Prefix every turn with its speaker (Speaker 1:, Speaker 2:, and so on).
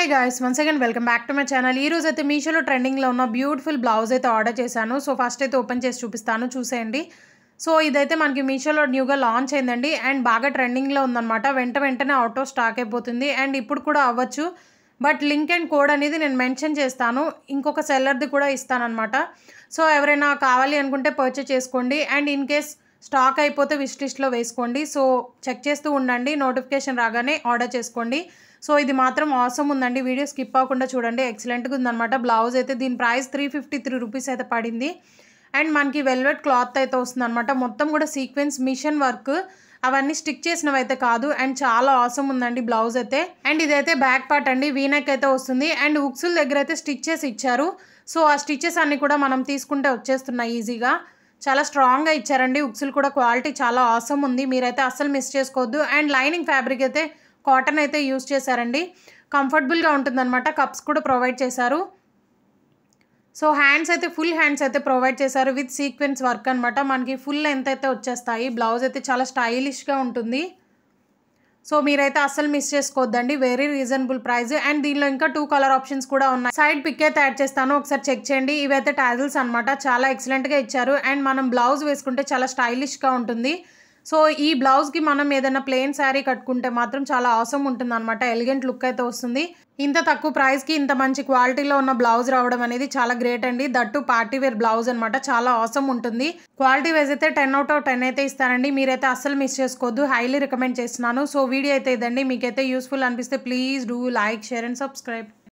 Speaker 1: hey guys once again welcome back to my channel ఈ రోజు అయితే మీషోలో ట్రెండింగ్లో ఉన్న బ్యూటిఫుల్ బ్లౌజ్ అయితే ఆర్డర్ చేశాను సో ఫస్ట్ అయితే ఓపెన్ చేసి చూపిస్తాను చూసేయండి సో ఇదైతే మనకి మీషోలో న్యూగా లాంచ్ అయిందండి అండ్ బాగా ట్రెండింగ్లో ఉందన్నమాట వెంట వెంటనే ఆటో స్టాక్ అయిపోతుంది అండ్ ఇప్పుడు కూడా అవ్వచ్చు బట్ లింక్ అండ్ కోడ్ అనేది నేను మెన్షన్ చేస్తాను ఇంకొక సెల్లర్ది కూడా ఇస్తానమాట సో ఎవరైనా కావాలి అనుకుంటే పర్చేస్ చేసుకోండి అండ్ ఇన్ కేస్ స్టాక్ అయిపోతే విష్ లిస్ట్లో వేసుకోండి సో చెక్ చేస్తూ ఉండండి నోటిఫికేషన్ రాగానే ఆర్డర్ చేసుకోండి సో ఇది మాత్రం ఆసమ్ ఉందండి వీడియో స్కిప్ అవ్వకుండా చూడండి ఎక్సలెంట్గా ఉందనమాట బ్లౌజ్ అయితే దీని price three fifty three rupees అయితే పడింది అండ్ మనకి వెల్వెట్ క్లాత్ అయితే వస్తుందన్నమాట మొత్తం కూడా సీక్వెన్స్ మిషన్ వర్క్ అవన్నీ స్టిక్ చేసినవి అయితే కాదు అండ్ చాలా ఆసమ్ ఉందండి బ్లౌజ్ అయితే అండ్ ఇదైతే బ్యాక్ పార్ట్ అండి వీనెక్ అయితే వస్తుంది అండ్ ఉక్సుల దగ్గర అయితే స్టిచ్ చేసి ఇచ్చారు సో ఆ స్టిచ్చెస్ అన్నీ కూడా మనం తీసుకుంటే వచ్చేస్తున్నాయి ఈజీగా చాలా స్ట్రాంగ్గా ఇచ్చారండి ఉక్సులు కూడా క్వాలిటీ చాలా ఆసమ్ ఉంది మీరైతే అస్సలు మిస్ చేసుకోవద్దు అండ్ లైనింగ్ ఫ్యాబ్రిక్ అయితే కాటన్ అయితే యూజ్ చేశారండి కంఫర్టబుల్గా ఉంటుందన్నమాట కప్స్ కూడా ప్రొవైడ్ చేశారు సో హ్యాండ్స్ అయితే ఫుల్ హ్యాండ్స్ అయితే ప్రొవైడ్ చేశారు విత్ సీక్వెన్స్ వర్క్ అనమాట మనకి ఫుల్ లెంత్ అయితే వచ్చేస్తాయి బ్లౌజ్ అయితే చాలా స్టైలిష్గా ఉంటుంది సో మీరైతే అస్సలు మిస్ చేసుకోవద్దండి వెరీ రీజనబుల్ ప్రైస్ అండ్ దీనిలో ఇంకా టూ కలర్ ఆప్షన్స్ కూడా ఉన్నాయి సైడ్ పిక్ అయితే యాడ్ చేస్తాను ఒకసారి చెక్ చేయండి ఇవైతే టాజిల్స్ అనమాట చాలా ఎక్సలెంట్గా ఇచ్చారు అండ్ మనం బ్లౌజ్ వేసుకుంటే చాలా స్టైలిష్గా ఉంటుంది సో ఈ బ్లౌజ్కి మనం ఏదైనా ప్లెయిన్ శారీ కట్టుకుంటే మాత్రం చాలా అవసరం ఉంటుంది అనమాట ఎలిగెంట్ లుక్ అయితే వస్తుంది ఇంత తక్కువ ప్రైస్కి ఇంత మంచి క్వాలిటీలో ఉన్న బ్లౌజ్ రావడం అనేది చాలా గ్రేట్ అండి దట్టు పార్టీ వేర్ బ్లౌజ్ అనమాట చాలా అవసరం ఉంటుంది క్వాలిటీ వైజ్ అయితే టెన్ అవుట్ ఆఫ్ టెన్ అయితే ఇస్తానండి మీరైతే అస్సలు మిస్ చేసుకోవద్దు హైలీ రికమెండ్ చేస్తున్నాను సో వీడియో అయితే ఇదండి మీకైతే యూస్ఫుల్ అనిపిస్తే please do like share and subscribe